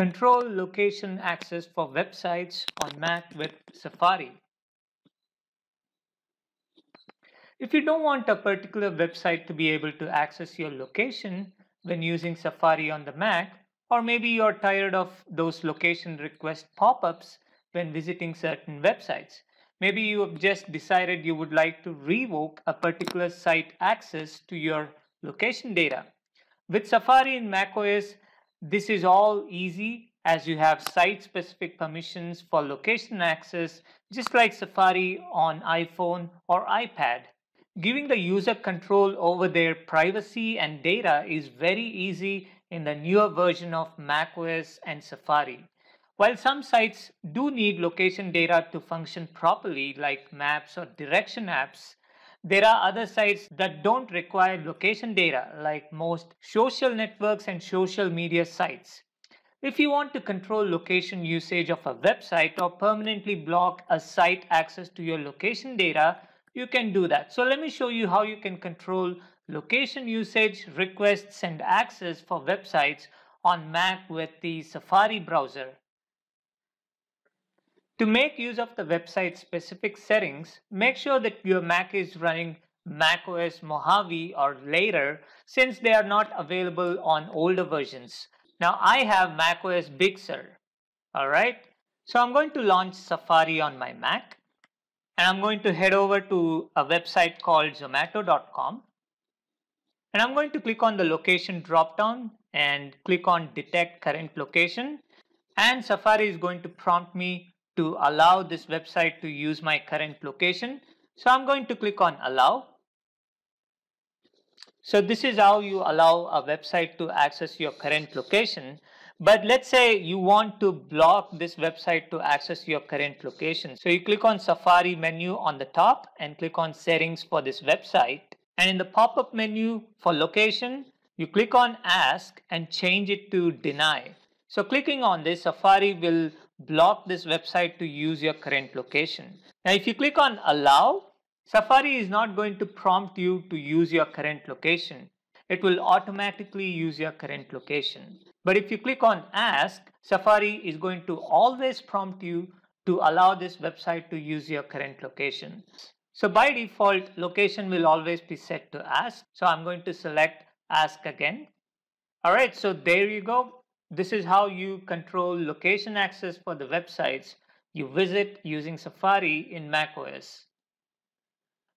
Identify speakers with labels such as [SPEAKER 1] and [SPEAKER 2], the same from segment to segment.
[SPEAKER 1] Control location access for websites on Mac with Safari. If you don't want a particular website to be able to access your location when using Safari on the Mac, or maybe you're tired of those location request pop-ups when visiting certain websites. Maybe you have just decided you would like to revoke a particular site access to your location data. With Safari in macOS, this is all easy as you have site-specific permissions for location access, just like Safari on iPhone or iPad. Giving the user control over their privacy and data is very easy in the newer version of macOS and Safari. While some sites do need location data to function properly, like maps or direction apps, there are other sites that don't require location data, like most social networks and social media sites. If you want to control location usage of a website or permanently block a site access to your location data, you can do that. So let me show you how you can control location usage, requests, and access for websites on Mac with the Safari browser. To make use of the website specific settings, make sure that your Mac is running macOS Mojave or later since they are not available on older versions. Now I have macOS Big Sur. Alright, so I'm going to launch Safari on my Mac and I'm going to head over to a website called zomato.com and I'm going to click on the location dropdown and click on detect current location and Safari is going to prompt me to allow this website to use my current location. So I'm going to click on allow. So this is how you allow a website to access your current location. But let's say you want to block this website to access your current location. So you click on Safari menu on the top and click on settings for this website. And in the pop-up menu for location, you click on ask and change it to deny. So clicking on this, Safari will block this website to use your current location. Now, if you click on allow, Safari is not going to prompt you to use your current location. It will automatically use your current location. But if you click on ask, Safari is going to always prompt you to allow this website to use your current location. So by default, location will always be set to ask. So I'm going to select ask again. All right, so there you go. This is how you control location access for the websites you visit using Safari in macOS.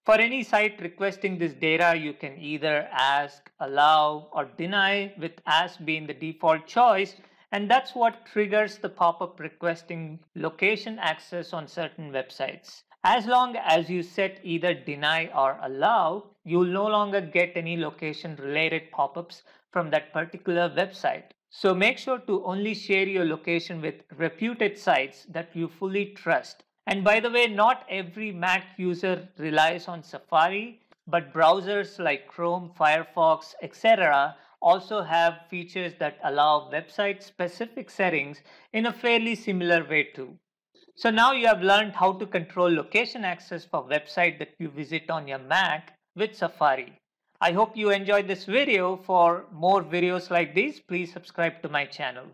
[SPEAKER 1] For any site requesting this data, you can either ask, allow, or deny, with ask being the default choice, and that's what triggers the pop-up requesting location access on certain websites. As long as you set either deny or allow, you'll no longer get any location related pop-ups from that particular website. So make sure to only share your location with reputed sites that you fully trust. And by the way, not every Mac user relies on Safari, but browsers like Chrome, Firefox, etc. also have features that allow website specific settings in a fairly similar way too. So now you have learned how to control location access for website that you visit on your Mac with Safari. I hope you enjoyed this video. For more videos like these, please subscribe to my channel.